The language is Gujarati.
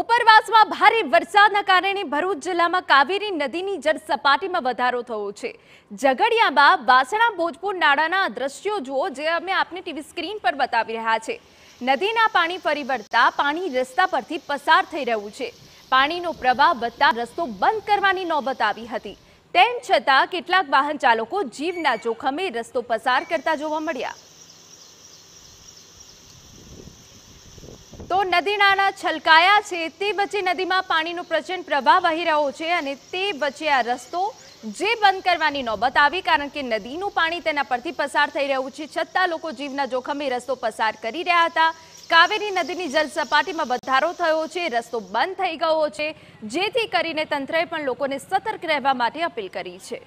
ઉપરવાસમાં ભારે વરસાદના કારણે ભરૂચ જિલ્લામાં કાવેરી નદીની જળ સપાટીમાં વધારો થયો છે ઝઘડિયામાં વાસણા ભોજપુર નાળાના દ્રશ્યો જુઓ જે અમે આપને ટીવી સ્ક્રીન પર બતાવી રહ્યા છે નદીના પાણી પરિવર્તા પાણી રસ્તા પરથી પસાર થઈ રહ્યું છે પાણીનો પ્રવાહ વધતા રસ્તો બંધ કરવાની નોબત આવી હતી તેમ છતાં કેટલાક વાહન ચાલકો જીવના જોખમે રસ્તો પસાર કરતા જોવા મળ્યા નદી નાળા છલકાયા છે તે વચ્ચે નદીમાં પાણીનો પ્રચંડ પ્રભાવ વહી રહ્યો છે અને તે વચ્ચે આ રસ્તો જે બંધ કરવાની નોબત આવી કારણ કે નદીનું પાણી તેના પરથી પસાર થઈ રહ્યું છે છતાં લોકો જીવના જોખમે રસ્તો પસાર કરી રહ્યા હતા કાવેરી નદીની જળ સપાટીમાં વધારો થયો છે રસ્તો બંધ થઈ ગયો છે જેથી કરીને તંત્રએ પણ લોકોને સતર્ક રહેવા માટે અપીલ કરી છે